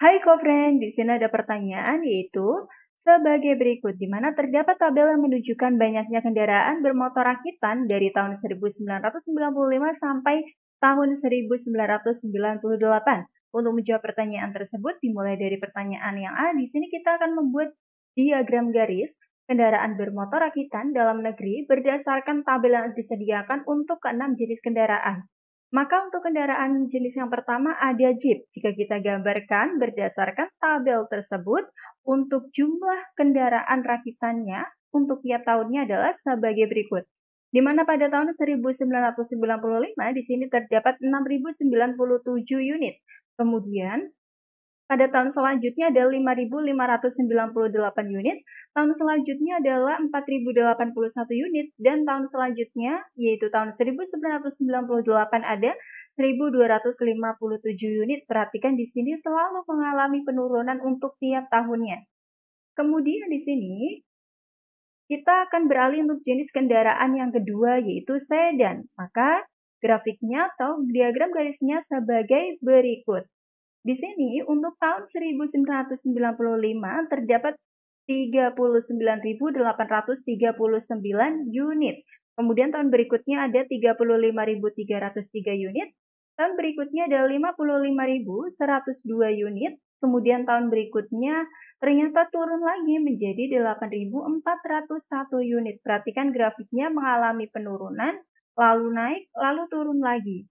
Hai Kofren, di sini ada pertanyaan yaitu sebagai berikut, di mana terdapat tabel yang menunjukkan banyaknya kendaraan bermotor rakitan dari tahun 1995 sampai tahun 1998. Untuk menjawab pertanyaan tersebut, dimulai dari pertanyaan yang A, di sini kita akan membuat diagram garis kendaraan bermotor rakitan dalam negeri berdasarkan tabel yang disediakan untuk keenam jenis kendaraan. Maka untuk kendaraan jenis yang pertama ada Jeep. Jika kita gambarkan berdasarkan tabel tersebut, untuk jumlah kendaraan rakitannya untuk tiap tahunnya adalah sebagai berikut. Di mana pada tahun 1995 di sini terdapat 6.097 unit. Kemudian pada tahun selanjutnya ada 5.598 unit, tahun selanjutnya adalah 4.081 unit, dan tahun selanjutnya, yaitu tahun 1998 ada 1.257 unit. Perhatikan di sini selalu mengalami penurunan untuk tiap tahunnya. Kemudian di sini, kita akan beralih untuk jenis kendaraan yang kedua, yaitu sedan. Maka grafiknya atau diagram garisnya sebagai berikut. Di sini untuk tahun 1995 terdapat 39.839 unit. Kemudian tahun berikutnya ada 35.303 unit. Tahun berikutnya ada 55.102 unit. Kemudian tahun berikutnya ternyata turun lagi menjadi 8.401 unit. Perhatikan grafiknya mengalami penurunan, lalu naik, lalu turun lagi.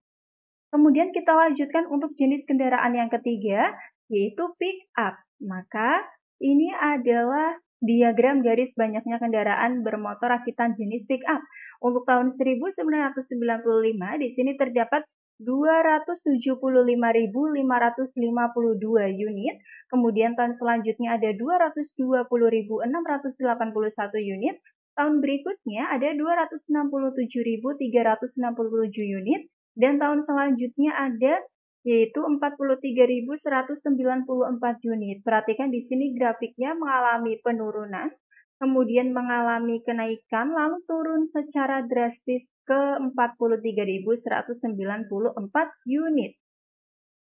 Kemudian kita lanjutkan untuk jenis kendaraan yang ketiga, yaitu pick up. Maka ini adalah diagram garis banyaknya kendaraan bermotor rakitan jenis pick up. Untuk tahun 1995, di sini terdapat 275.552 unit, kemudian tahun selanjutnya ada 220.681 unit, tahun berikutnya ada 267.367 unit, dan tahun selanjutnya ada yaitu 43.194 unit. Perhatikan di sini grafiknya mengalami penurunan, kemudian mengalami kenaikan, lalu turun secara drastis ke 43.194 unit.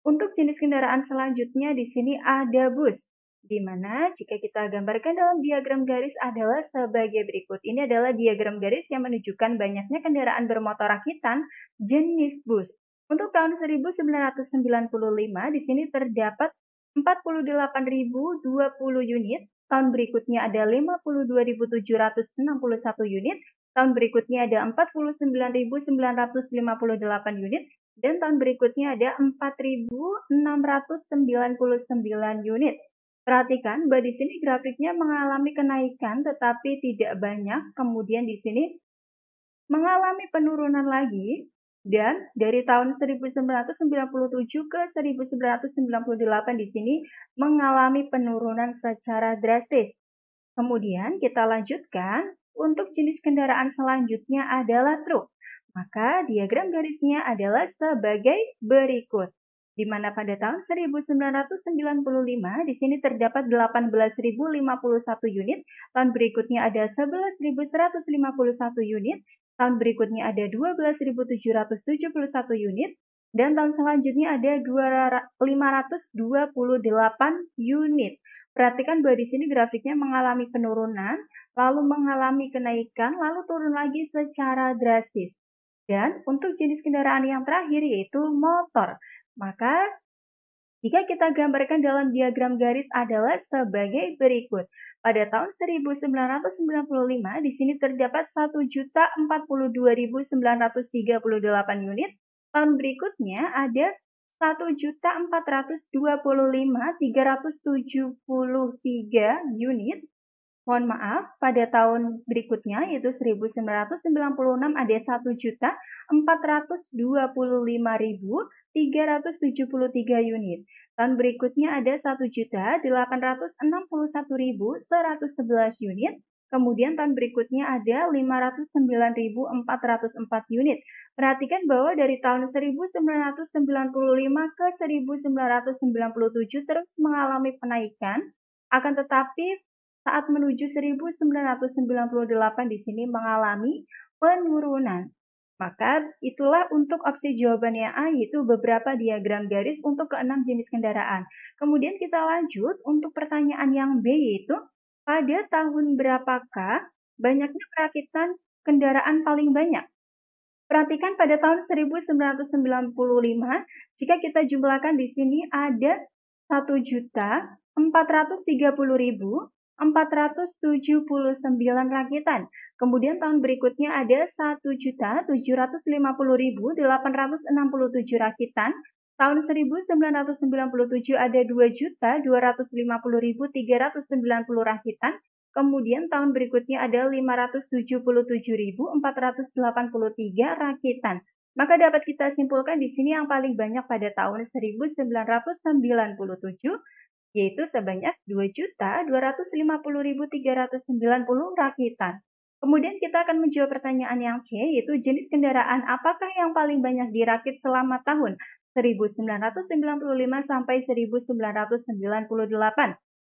Untuk jenis kendaraan selanjutnya di sini ada bus di mana jika kita gambarkan dalam diagram garis adalah sebagai berikut. Ini adalah diagram garis yang menunjukkan banyaknya kendaraan bermotor rakitan jenis bus. Untuk tahun 1995, di sini terdapat 48.020 unit, tahun berikutnya ada 52.761 unit, tahun berikutnya ada 49.958 unit, dan tahun berikutnya ada 4.699 unit. Perhatikan bahwa di sini grafiknya mengalami kenaikan tetapi tidak banyak, kemudian di sini mengalami penurunan lagi dan dari tahun 1997 ke 1998 di sini mengalami penurunan secara drastis. Kemudian kita lanjutkan untuk jenis kendaraan selanjutnya adalah truk. Maka diagram garisnya adalah sebagai berikut di mana pada tahun 1995 di sini terdapat 18.051 unit, tahun berikutnya ada 11.151 unit, tahun berikutnya ada 12.771 unit, dan tahun selanjutnya ada 528 unit. Perhatikan bahwa di sini grafiknya mengalami penurunan, lalu mengalami kenaikan, lalu turun lagi secara drastis. Dan untuk jenis kendaraan yang terakhir yaitu motor. Maka, jika kita gambarkan dalam diagram garis adalah sebagai berikut. Pada tahun 1995, di sini terdapat 1.042.938 unit. Tahun berikutnya ada 1.425.373 unit. Mohon maaf, pada tahun berikutnya yaitu 1996 ada 1.425.373 unit. Tahun berikutnya ada 1.861.111 unit. Kemudian tahun berikutnya ada 509.404 unit. Perhatikan bahwa dari tahun 1995 ke 1997 terus mengalami penaikan, akan tetapi saat menuju 1998 di sini mengalami penurunan. Maka itulah untuk opsi jawabannya A yaitu beberapa diagram garis untuk keenam jenis kendaraan. Kemudian kita lanjut untuk pertanyaan yang B yaitu pada tahun berapakah banyaknya perakitan kendaraan paling banyak? Perhatikan pada tahun 1995, jika kita jumlahkan di sini ada 1.430.000 479 rakitan. Kemudian tahun berikutnya ada 1.750.867 rakitan. Tahun 1997 ada 2.250.390 rakitan. Kemudian tahun berikutnya ada 577.483 rakitan. Maka dapat kita simpulkan di sini yang paling banyak pada tahun 1997, yaitu sebanyak 2.250.390 rakitan. Kemudian kita akan menjawab pertanyaan yang C, yaitu jenis kendaraan apakah yang paling banyak dirakit selama tahun 1995 sampai 1998.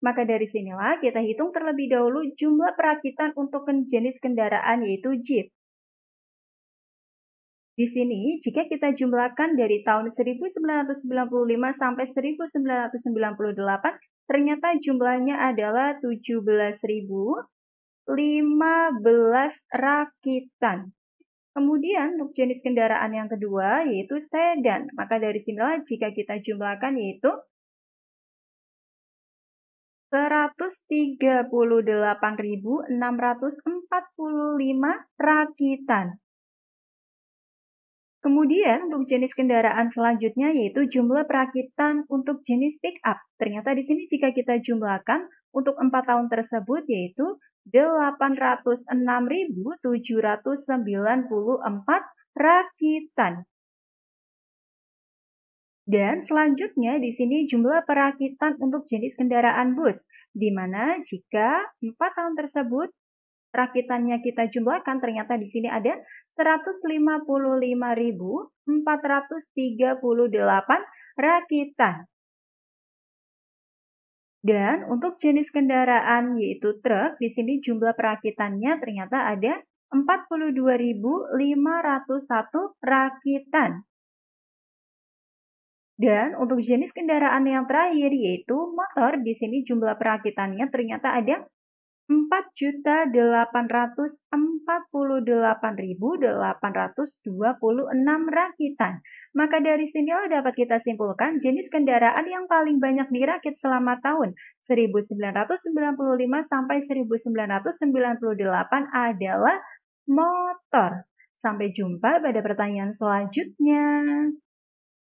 Maka dari sinilah kita hitung terlebih dahulu jumlah perakitan untuk jenis kendaraan yaitu jeep. Di sini, jika kita jumlahkan dari tahun 1995 sampai 1998, ternyata jumlahnya adalah 17.015 rakitan. Kemudian untuk jenis kendaraan yang kedua yaitu sedan. Maka dari sinilah jika kita jumlahkan yaitu 138.645 rakitan. Kemudian untuk jenis kendaraan selanjutnya yaitu jumlah perakitan untuk jenis pick up. Ternyata di sini jika kita jumlahkan untuk 4 tahun tersebut yaitu 806.794 rakitan. Dan selanjutnya di sini jumlah perakitan untuk jenis kendaraan bus, di mana jika 4 tahun tersebut rakitannya kita jumlahkan ternyata di sini ada 155.438 rakitan. Dan untuk jenis kendaraan yaitu truk, di sini jumlah perakitannya ternyata ada 42.501 rakitan. Dan untuk jenis kendaraan yang terakhir yaitu motor, di sini jumlah perakitannya ternyata ada 4.848.826 rakitan. Maka dari sinilah dapat kita simpulkan jenis kendaraan yang paling banyak dirakit selama tahun 1995 sampai 1998 adalah motor. Sampai jumpa pada pertanyaan selanjutnya.